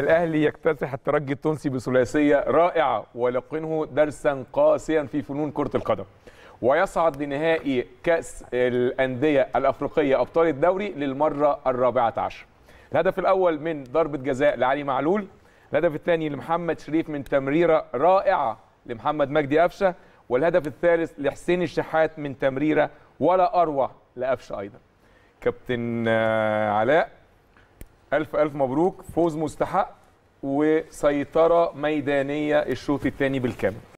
الاهلي يكتسح الترجي التونسي بثلاثيه رائعه ولقنه درسا قاسيا في فنون كره القدم ويصعد لنهائي كاس الانديه الافريقيه ابطال الدوري للمره الرابعه عشر الهدف الاول من ضربه جزاء لعلي معلول الهدف الثاني لمحمد شريف من تمريره رائعه لمحمد مجدي قفشه والهدف الثالث لحسين الشحات من تمريره ولا اروع لقفشه ايضا كابتن علاء الف الف مبروك فوز مستحق وسيطره ميدانيه الشوط الثاني بالكامل